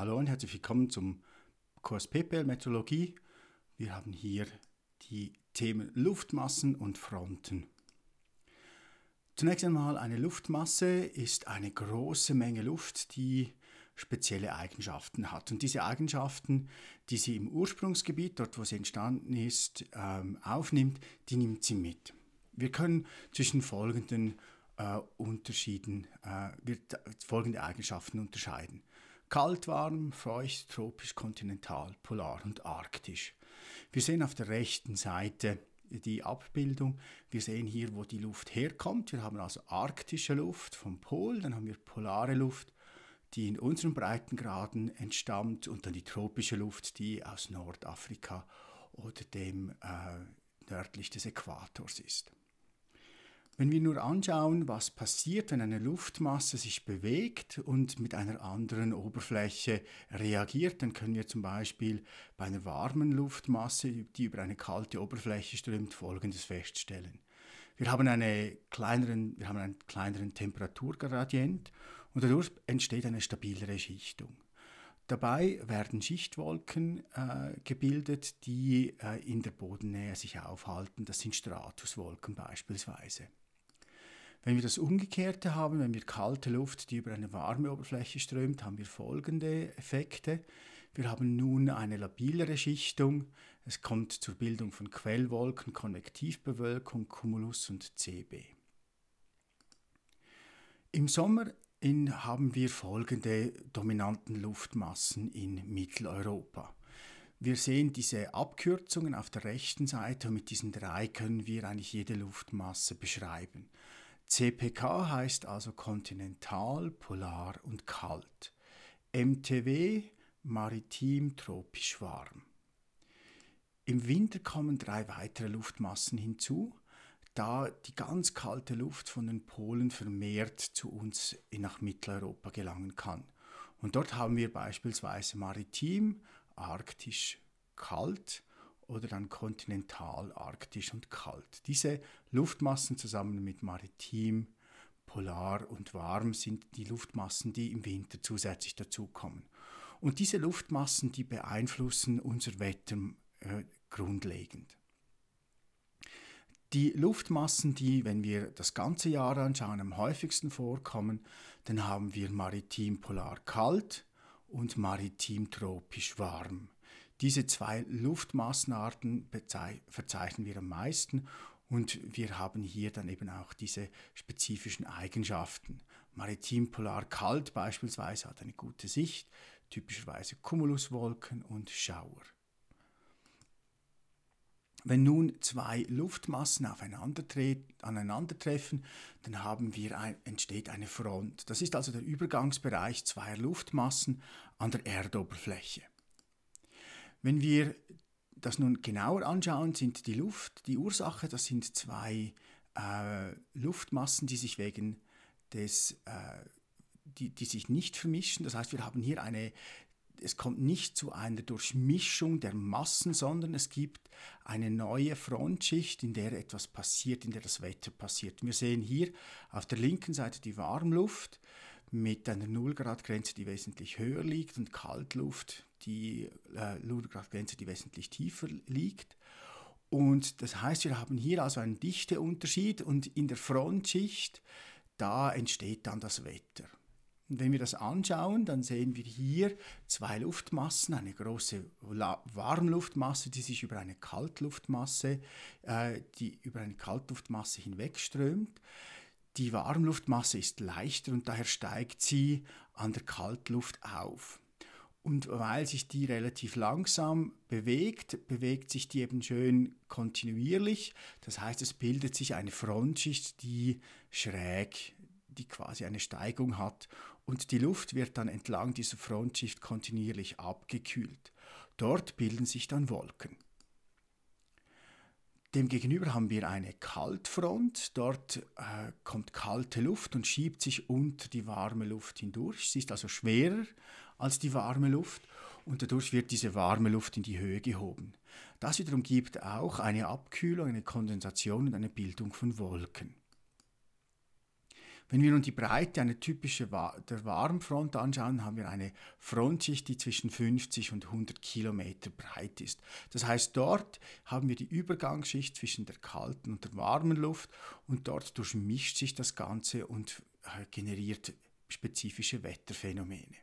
Hallo und herzlich willkommen zum Kurs PPL Metrologie. Wir haben hier die Themen Luftmassen und Fronten. Zunächst einmal eine Luftmasse ist eine große Menge Luft, die spezielle Eigenschaften hat. Und diese Eigenschaften, die sie im Ursprungsgebiet, dort wo sie entstanden ist, ähm, aufnimmt, die nimmt sie mit. Wir können zwischen folgenden äh, Unterschieden, äh, wir, folgende Eigenschaften unterscheiden. Kalt, warm, feucht, tropisch, kontinental, polar und arktisch. Wir sehen auf der rechten Seite die Abbildung. Wir sehen hier, wo die Luft herkommt. Wir haben also arktische Luft vom Pol, dann haben wir polare Luft, die in unseren Breitengraden entstammt, und dann die tropische Luft, die aus Nordafrika oder dem äh, nördlich des Äquators ist. Wenn wir nur anschauen, was passiert, wenn eine Luftmasse sich bewegt und mit einer anderen Oberfläche reagiert, dann können wir zum Beispiel bei einer warmen Luftmasse, die über eine kalte Oberfläche strömt, Folgendes feststellen. Wir haben, eine kleineren, wir haben einen kleineren Temperaturgradient und dadurch entsteht eine stabilere Schichtung. Dabei werden Schichtwolken äh, gebildet, die äh, in der Bodennähe sich aufhalten. Das sind Stratuswolken beispielsweise. Wenn wir das Umgekehrte haben, wenn wir kalte Luft, die über eine warme Oberfläche strömt, haben wir folgende Effekte. Wir haben nun eine labilere Schichtung. Es kommt zur Bildung von Quellwolken, Konvektivbewölkung, Cumulus und CB. Im Sommer in, haben wir folgende dominanten Luftmassen in Mitteleuropa. Wir sehen diese Abkürzungen auf der rechten Seite und mit diesen drei können wir eigentlich jede Luftmasse beschreiben. CPK heißt also kontinental, polar und kalt. MTW maritim, tropisch warm. Im Winter kommen drei weitere Luftmassen hinzu, da die ganz kalte Luft von den Polen vermehrt zu uns nach Mitteleuropa gelangen kann. Und dort haben wir beispielsweise maritim, arktisch, kalt oder dann kontinental, arktisch und kalt. Diese Luftmassen zusammen mit maritim, polar und warm sind die Luftmassen, die im Winter zusätzlich dazukommen. Und diese Luftmassen, die beeinflussen unser Wetter äh, grundlegend. Die Luftmassen, die, wenn wir das ganze Jahr anschauen, am häufigsten vorkommen, dann haben wir maritim polar kalt und maritim tropisch warm. Diese zwei Luftmassenarten verzeichnen wir am meisten und wir haben hier dann eben auch diese spezifischen Eigenschaften. Maritim polar kalt beispielsweise hat eine gute Sicht, typischerweise Cumuluswolken und Schauer. Wenn nun zwei Luftmassen aneinandertreffen, dann haben wir ein, entsteht eine Front. Das ist also der Übergangsbereich zweier Luftmassen an der Erdoberfläche. Wenn wir das nun genauer anschauen, sind die Luft, die Ursache, das sind zwei äh, Luftmassen, die sich wegen des, äh, die, die sich nicht vermischen. Das heißt, wir haben hier eine, es kommt nicht zu einer Durchmischung der Massen, sondern es gibt eine neue Frontschicht, in der etwas passiert, in der das Wetter passiert. Wir sehen hier auf der linken Seite die Warmluft mit einer 0-Grad-Grenze, die wesentlich höher liegt, und Kaltluft, die äh, 0-Grad-Grenze, die wesentlich tiefer liegt. Und das heißt, wir haben hier also einen Dichteunterschied und in der Frontschicht, da entsteht dann das Wetter. Und wenn wir das anschauen, dann sehen wir hier zwei Luftmassen, eine große Warmluftmasse, die sich über eine Kaltluftmasse, äh, die über eine Kaltluftmasse hinwegströmt. Die Warmluftmasse ist leichter und daher steigt sie an der Kaltluft auf. Und weil sich die relativ langsam bewegt, bewegt sich die eben schön kontinuierlich. Das heißt, es bildet sich eine Frontschicht, die schräg, die quasi eine Steigung hat. Und die Luft wird dann entlang dieser Frontschicht kontinuierlich abgekühlt. Dort bilden sich dann Wolken. Demgegenüber haben wir eine Kaltfront. Dort äh, kommt kalte Luft und schiebt sich unter die warme Luft hindurch. Sie ist also schwerer als die warme Luft und dadurch wird diese warme Luft in die Höhe gehoben. Das wiederum gibt auch eine Abkühlung, eine Kondensation und eine Bildung von Wolken. Wenn wir nun die Breite, eine typische der Warmfront anschauen, haben wir eine Frontschicht, die zwischen 50 und 100 Kilometer breit ist. Das heißt, dort haben wir die Übergangsschicht zwischen der kalten und der warmen Luft und dort durchmischt sich das Ganze und äh, generiert spezifische Wetterphänomene.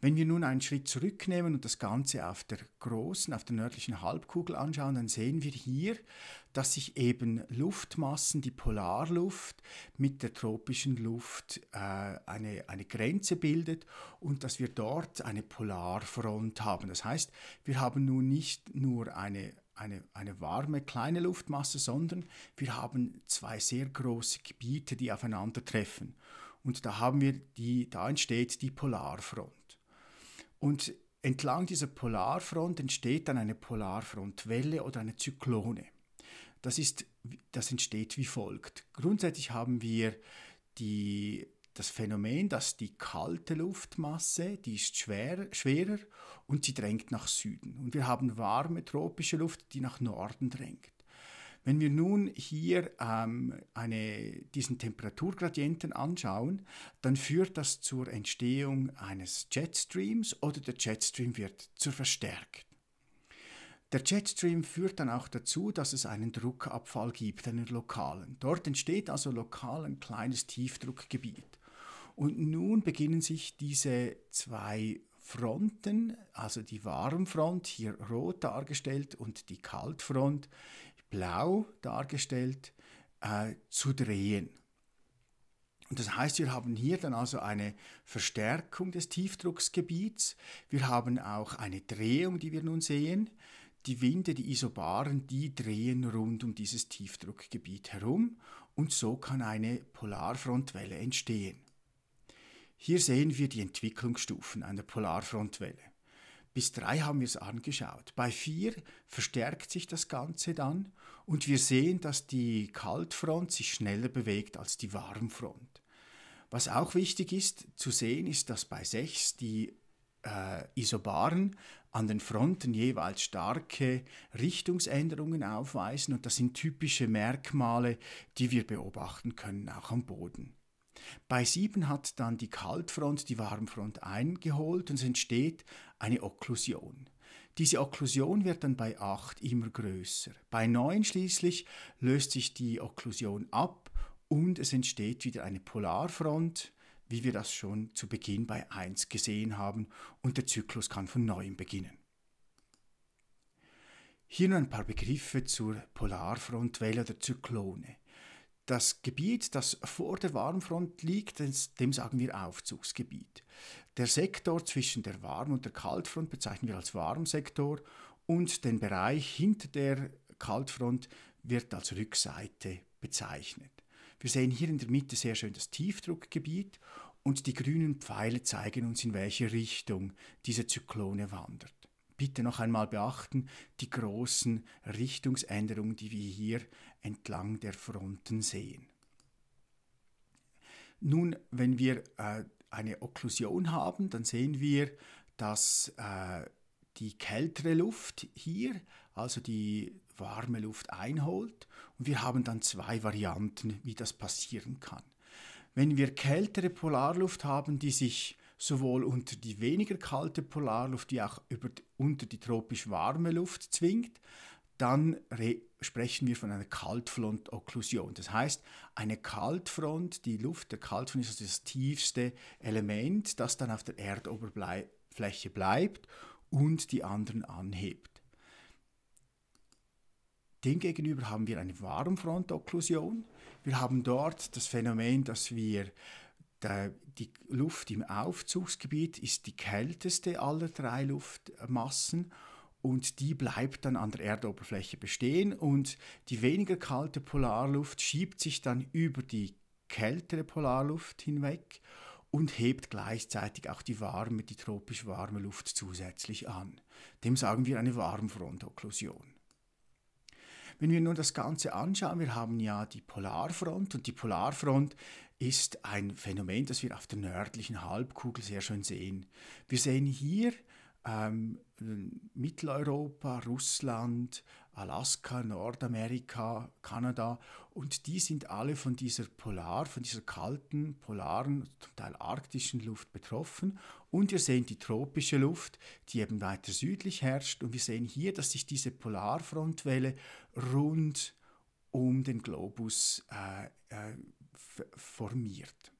Wenn wir nun einen Schritt zurücknehmen und das Ganze auf der großen, auf der nördlichen Halbkugel anschauen, dann sehen wir hier, dass sich eben Luftmassen, die Polarluft mit der tropischen Luft äh, eine, eine Grenze bildet und dass wir dort eine Polarfront haben. Das heißt, wir haben nun nicht nur eine eine, eine, warme kleine Luftmasse, sondern wir haben zwei sehr große Gebiete, die aufeinandertreffen. Und da haben wir die, da entsteht die Polarfront. Und entlang dieser Polarfront entsteht dann eine Polarfrontwelle oder eine Zyklone. Das, ist, das entsteht wie folgt. Grundsätzlich haben wir die, das Phänomen, dass die kalte Luftmasse, die ist schwer, schwerer und sie drängt nach Süden. Und wir haben warme tropische Luft, die nach Norden drängt. Wenn wir nun hier ähm, eine, diesen Temperaturgradienten anschauen, dann führt das zur Entstehung eines Jetstreams oder der Jetstream wird zur verstärkt. Der Jetstream führt dann auch dazu, dass es einen Druckabfall gibt, einen lokalen. Dort entsteht also lokal ein kleines Tiefdruckgebiet. Und nun beginnen sich diese zwei Fronten, also die Warmfront, hier rot dargestellt, und die Kaltfront blau dargestellt, äh, zu drehen. Und das heißt, wir haben hier dann also eine Verstärkung des Tiefdrucksgebiets. Wir haben auch eine Drehung, die wir nun sehen. Die Winde, die Isobaren, die drehen rund um dieses Tiefdruckgebiet herum und so kann eine Polarfrontwelle entstehen. Hier sehen wir die Entwicklungsstufen einer Polarfrontwelle. Bis drei haben wir es angeschaut. Bei vier verstärkt sich das Ganze dann und wir sehen, dass die Kaltfront sich schneller bewegt als die Warmfront. Was auch wichtig ist zu sehen, ist, dass bei sechs die äh, Isobaren an den Fronten jeweils starke Richtungsänderungen aufweisen und das sind typische Merkmale, die wir beobachten können, auch am Boden. Bei 7 hat dann die Kaltfront die Warmfront eingeholt und es entsteht eine Okklusion. Diese Okklusion wird dann bei 8 immer größer. Bei 9 schließlich löst sich die Okklusion ab und es entsteht wieder eine Polarfront, wie wir das schon zu Beginn bei 1 gesehen haben, und der Zyklus kann von neuem beginnen. Hier nur ein paar Begriffe zur Polarfrontwelle oder Zyklone. Das Gebiet, das vor der Warmfront liegt, dem sagen wir Aufzugsgebiet. Der Sektor zwischen der Warm- und der Kaltfront bezeichnen wir als Warmsektor und den Bereich hinter der Kaltfront wird als Rückseite bezeichnet. Wir sehen hier in der Mitte sehr schön das Tiefdruckgebiet und die grünen Pfeile zeigen uns, in welche Richtung diese Zyklone wandert. Bitte noch einmal beachten die großen Richtungsänderungen, die wir hier entlang der Fronten sehen. Nun, wenn wir äh, eine Okklusion haben, dann sehen wir, dass äh, die kältere Luft hier, also die warme Luft einholt und wir haben dann zwei Varianten, wie das passieren kann. Wenn wir kältere Polarluft haben, die sich sowohl unter die weniger kalte Polarluft die auch über, unter die tropisch warme Luft zwingt, dann sprechen wir von einer Kaltfront-Okklusion. Das heißt, eine Kaltfront, die Luft der Kaltfront ist also das tiefste Element, das dann auf der Erdoberfläche bleibt und die anderen anhebt. Demgegenüber haben wir eine Warmfront-Okklusion. Wir haben dort das Phänomen, dass wir die Luft im Aufzugsgebiet ist die kälteste aller drei Luftmassen ist und die bleibt dann an der Erdoberfläche bestehen und die weniger kalte Polarluft schiebt sich dann über die kältere Polarluft hinweg und hebt gleichzeitig auch die warme, die tropisch warme Luft zusätzlich an. Dem sagen wir eine Warmfrontokklusion. Wenn wir nun das Ganze anschauen, wir haben ja die Polarfront und die Polarfront ist ein Phänomen, das wir auf der nördlichen Halbkugel sehr schön sehen. Wir sehen hier ähm, Mitteleuropa, Russland, Alaska, Nordamerika, Kanada und die sind alle von dieser polar, von dieser kalten, polaren, zum Teil arktischen Luft betroffen. Und wir sehen die tropische Luft, die eben weiter südlich herrscht. Und wir sehen hier, dass sich diese Polarfrontwelle rund um den Globus äh, äh, formiert.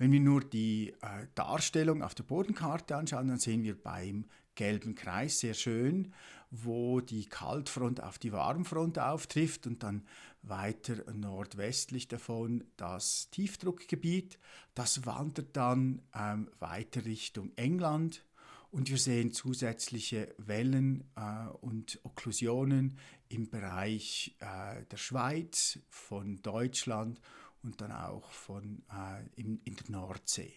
Wenn wir nur die äh, Darstellung auf der Bodenkarte anschauen, dann sehen wir beim gelben Kreis sehr schön, wo die Kaltfront auf die Warmfront auftrifft und dann weiter nordwestlich davon das Tiefdruckgebiet. Das wandert dann ähm, weiter Richtung England und wir sehen zusätzliche Wellen äh, und Okklusionen im Bereich äh, der Schweiz, von Deutschland und und dann auch von, äh, in, in der Nordsee.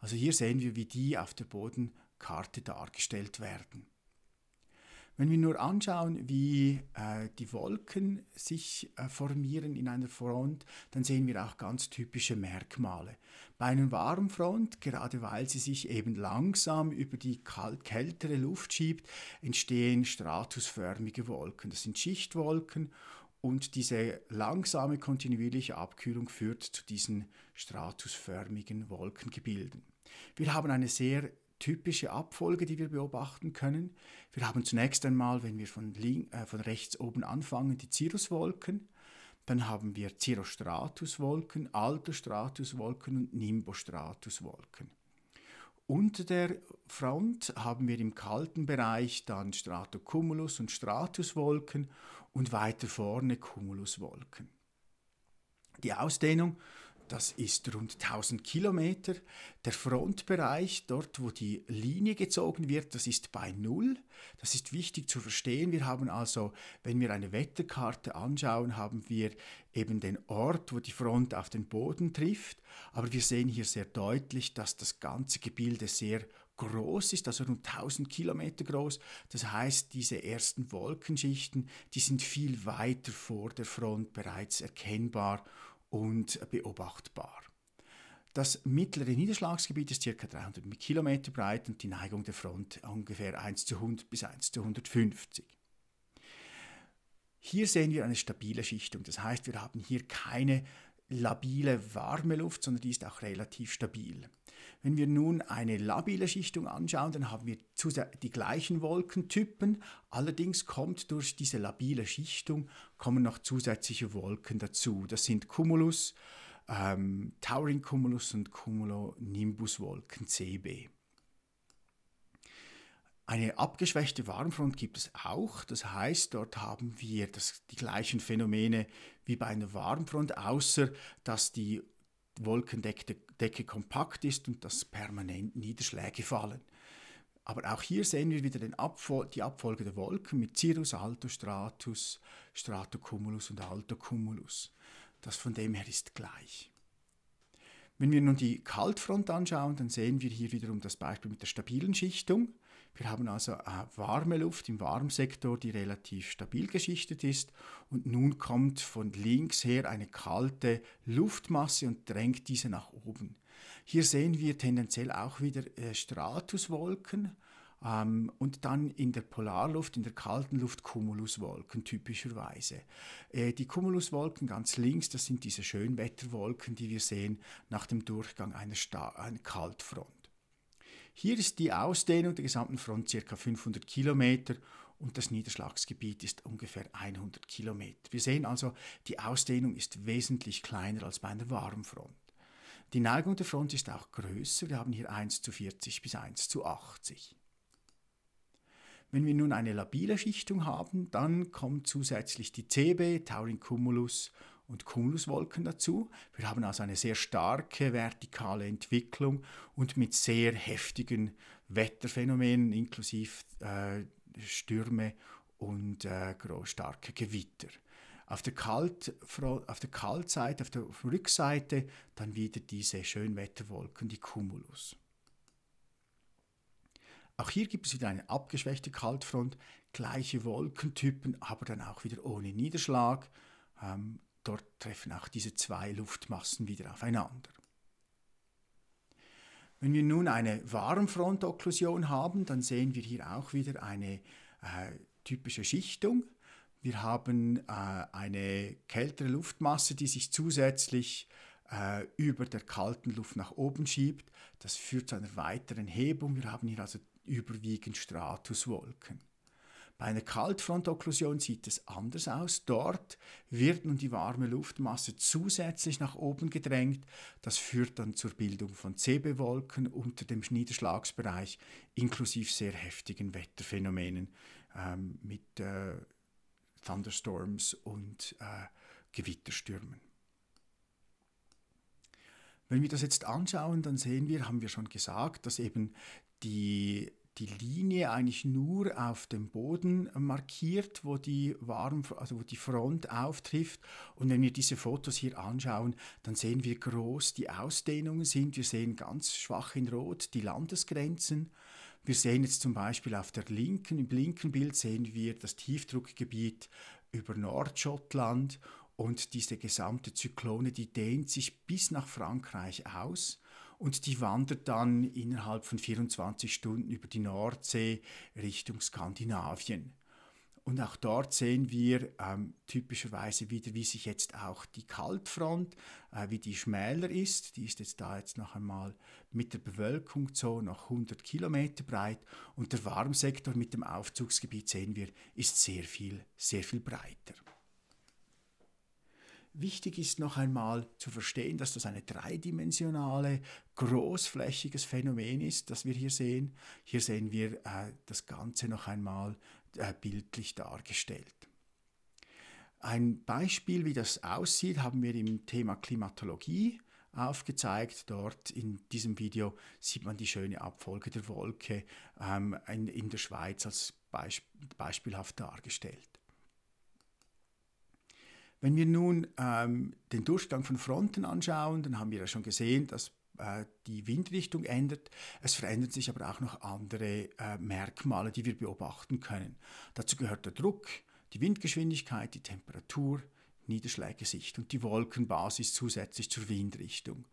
Also hier sehen wir, wie die auf der Bodenkarte dargestellt werden. Wenn wir nur anschauen, wie äh, die Wolken sich äh, formieren in einer Front, dann sehen wir auch ganz typische Merkmale. Bei einer warmen Front, gerade weil sie sich eben langsam über die kalt, kältere Luft schiebt, entstehen stratusförmige Wolken. Das sind Schichtwolken und diese langsame kontinuierliche Abkühlung führt zu diesen stratusförmigen Wolkengebilden. Wir haben eine sehr typische Abfolge, die wir beobachten können. Wir haben zunächst einmal, wenn wir von, links, äh, von rechts oben anfangen, die Cirruswolken. Dann haben wir Cirrostratuswolken, Alterstratuswolken und Nimbostratuswolken. Unter der Front haben wir im kalten Bereich dann Stratocumulus und Stratuswolken und weiter vorne Cumuluswolken. Die Ausdehnung das ist rund 1000 Kilometer. Der Frontbereich, dort wo die Linie gezogen wird, das ist bei Null. Das ist wichtig zu verstehen. Wir haben also, wenn wir eine Wetterkarte anschauen, haben wir eben den Ort, wo die Front auf den Boden trifft. Aber wir sehen hier sehr deutlich, dass das ganze Gebilde sehr groß ist, also rund 1000 Kilometer groß. Das heißt, diese ersten Wolkenschichten, die sind viel weiter vor der Front bereits erkennbar und beobachtbar. Das mittlere Niederschlagsgebiet ist ca. 300 km breit und die Neigung der Front ungefähr 1 zu 100 bis 1 zu 150. Hier sehen wir eine stabile Schichtung, das heißt wir haben hier keine labile warme Luft, sondern die ist auch relativ stabil. Wenn wir nun eine labile Schichtung anschauen, dann haben wir die gleichen Wolkentypen, allerdings kommt durch diese labile Schichtung kommen noch zusätzliche Wolken dazu. Das sind Cumulus, ähm, Towering Cumulus und Cumulonimbus Wolken CB. Eine abgeschwächte Warmfront gibt es auch, das heißt, dort haben wir das, die gleichen Phänomene wie bei einer Warmfront, außer dass die Wolkendecke Decke kompakt ist und dass permanent Niederschläge fallen. Aber auch hier sehen wir wieder Abfol die Abfolge der Wolken mit Cirrus, Altostratus, Stratocumulus und Altocumulus. Das von dem her ist gleich. Wenn wir nun die Kaltfront anschauen, dann sehen wir hier wiederum das Beispiel mit der stabilen Schichtung. Wir haben also warme Luft im Warmsektor, die relativ stabil geschichtet ist. Und nun kommt von links her eine kalte Luftmasse und drängt diese nach oben. Hier sehen wir tendenziell auch wieder äh, Stratuswolken ähm, und dann in der Polarluft, in der kalten Luft Cumuluswolken typischerweise. Äh, die Cumuluswolken ganz links, das sind diese Schönwetterwolken, die wir sehen nach dem Durchgang einer, Sta einer Kaltfront. Hier ist die Ausdehnung der gesamten Front ca. 500 km und das Niederschlagsgebiet ist ungefähr 100 km. Wir sehen also, die Ausdehnung ist wesentlich kleiner als bei einer Warmfront. Die Neigung der Front ist auch größer, wir haben hier 1 zu 40 bis 1 zu 80. Wenn wir nun eine labile Schichtung haben, dann kommt zusätzlich die CB, Taurin Cumulus und Cumuluswolken dazu. Wir haben also eine sehr starke vertikale Entwicklung und mit sehr heftigen Wetterphänomenen inklusive äh, Stürme und äh, starke Gewitter. Auf der, Kalt, auf der Kaltseite, auf der Rückseite dann wieder diese Schönwetterwolken, die Cumulus. Auch hier gibt es wieder eine abgeschwächte Kaltfront, gleiche Wolkentypen, aber dann auch wieder ohne Niederschlag. Ähm, dort treffen auch diese zwei Luftmassen wieder aufeinander. Wenn wir nun eine Warmfrontokklusion haben, dann sehen wir hier auch wieder eine äh, typische Schichtung. Wir haben äh, eine kältere Luftmasse, die sich zusätzlich äh, über der kalten Luft nach oben schiebt. Das führt zu einer weiteren Hebung. Wir haben hier also überwiegend Stratuswolken. Bei einer Kaltfrontokklusion sieht es anders aus. Dort wird nun die warme Luftmasse zusätzlich nach oben gedrängt. Das führt dann zur Bildung von Zebewolken unter dem Niederschlagsbereich, inklusive sehr heftigen Wetterphänomenen ähm, mit äh, Thunderstorms und äh, Gewitterstürmen. Wenn wir das jetzt anschauen, dann sehen wir, haben wir schon gesagt, dass eben die die Linie eigentlich nur auf dem Boden markiert, wo die, Warm, also wo die Front auftrifft. Und wenn wir diese Fotos hier anschauen, dann sehen wir groß die Ausdehnungen sind. Wir sehen ganz schwach in Rot die Landesgrenzen. Wir sehen jetzt zum Beispiel auf der linken, im linken Bild sehen wir das Tiefdruckgebiet über Nordschottland und diese gesamte Zyklone, die dehnt sich bis nach Frankreich aus und die wandert dann innerhalb von 24 Stunden über die Nordsee Richtung Skandinavien. Und auch dort sehen wir ähm, typischerweise wieder, wie sich jetzt auch die Kaltfront, äh, wie die schmäler ist. Die ist jetzt da jetzt noch einmal mit der Bewölkung so noch 100 Kilometer breit. Und der Warmsektor mit dem Aufzugsgebiet sehen wir, ist sehr viel, sehr viel breiter. Wichtig ist noch einmal zu verstehen, dass das eine dreidimensionale, großflächiges Phänomen ist, das wir hier sehen. Hier sehen wir äh, das Ganze noch einmal äh, bildlich dargestellt. Ein Beispiel, wie das aussieht, haben wir im Thema Klimatologie aufgezeigt. Dort in diesem Video sieht man die schöne Abfolge der Wolke ähm, in, in, der Schweiz als beisp beispielhaft dargestellt. Wenn wir nun ähm, den Durchgang von Fronten anschauen, dann haben wir ja schon gesehen, dass äh, die Windrichtung ändert. Es verändern sich aber auch noch andere äh, Merkmale, die wir beobachten können. Dazu gehört der Druck, die Windgeschwindigkeit, die Temperatur, Niederschlägesicht und die Wolkenbasis zusätzlich zur Windrichtung.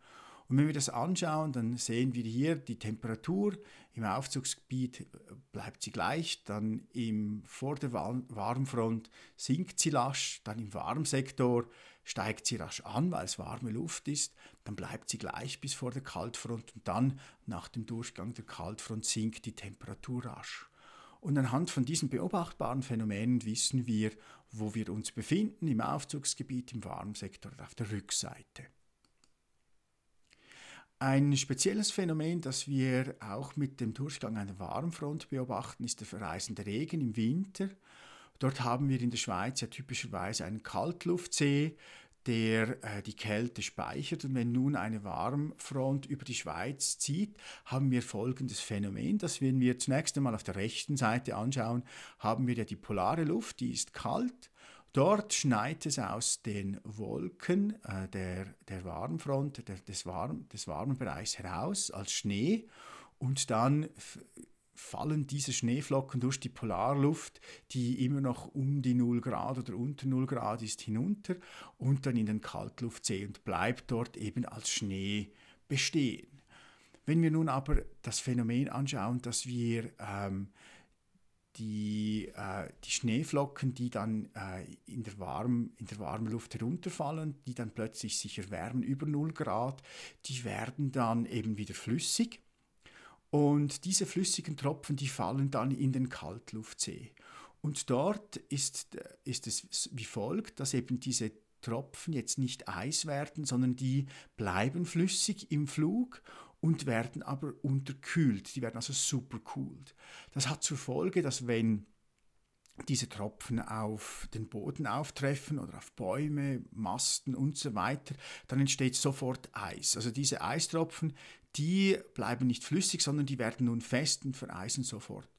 Und wenn wir das anschauen, dann sehen wir hier die Temperatur. Im Aufzugsgebiet äh, bleibt sie gleich, dann im, vor der Warmfront sinkt sie lasch, dann im Warmsektor steigt sie rasch an, weil es warme Luft ist, dann bleibt sie gleich bis vor der Kaltfront und dann nach dem Durchgang der Kaltfront sinkt die Temperatur rasch. Und anhand von diesen beobachtbaren Phänomenen wissen wir, wo wir uns befinden, im Aufzugsgebiet, im Warmsektor und auf der Rückseite. Ein spezielles Phänomen, das wir auch mit dem Durchgang einer Warmfront beobachten, ist der verreisende Regen im Winter. Dort haben wir in der Schweiz ja typischerweise einen Kaltluftsee, der äh, die Kälte speichert. Und wenn nun eine Warmfront über die Schweiz zieht, haben wir folgendes Phänomen, das wenn wir zunächst einmal auf der rechten Seite anschauen, haben wir ja die polare Luft, die ist kalt Dort schneit es aus den Wolken äh, der, der Warmfront, der, des, warm, des warmen Bereichs heraus als Schnee und dann fallen diese Schneeflocken durch die Polarluft, die immer noch um die 0 Grad oder unter 0 Grad ist, hinunter und dann in den Kaltluftsee und bleibt dort eben als Schnee bestehen. Wenn wir nun aber das Phänomen anschauen, dass wir ähm, die, äh, die Schneeflocken, die dann äh, in, der warmen, in der warmen Luft herunterfallen, die dann plötzlich sich erwärmen über 0 Grad, die werden dann eben wieder flüssig. Und diese flüssigen Tropfen, die fallen dann in den Kaltluftsee. Und dort ist, ist es wie folgt, dass eben diese Tropfen jetzt nicht Eis werden, sondern die bleiben flüssig im Flug und werden aber unterkühlt. Die werden also supercooled. Das hat zur Folge, dass wenn diese Tropfen auf den Boden auftreffen oder auf Bäume, Masten und so weiter, dann entsteht sofort Eis. Also diese Eistropfen, die bleiben nicht flüssig, sondern die werden nun fest und vereisen sofort.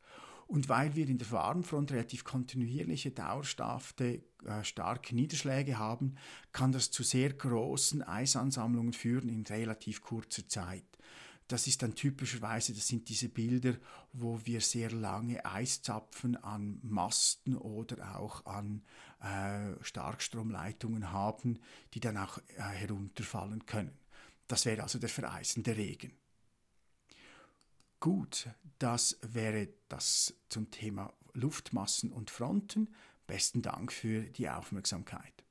Und weil wir in der Warmfront relativ kontinuierliche, dauerhafte, äh, starke Niederschläge haben, kann das zu sehr großen Eisansammlungen führen in relativ kurzer Zeit. Das ist dann typischerweise, das sind diese Bilder, wo wir sehr lange Eiszapfen an Masten oder auch an äh, Starkstromleitungen haben, die dann auch äh, herunterfallen können. Das wäre also der vereisende Regen. Gut, das wäre das zum Thema Luftmassen und Fronten. Besten Dank für die Aufmerksamkeit.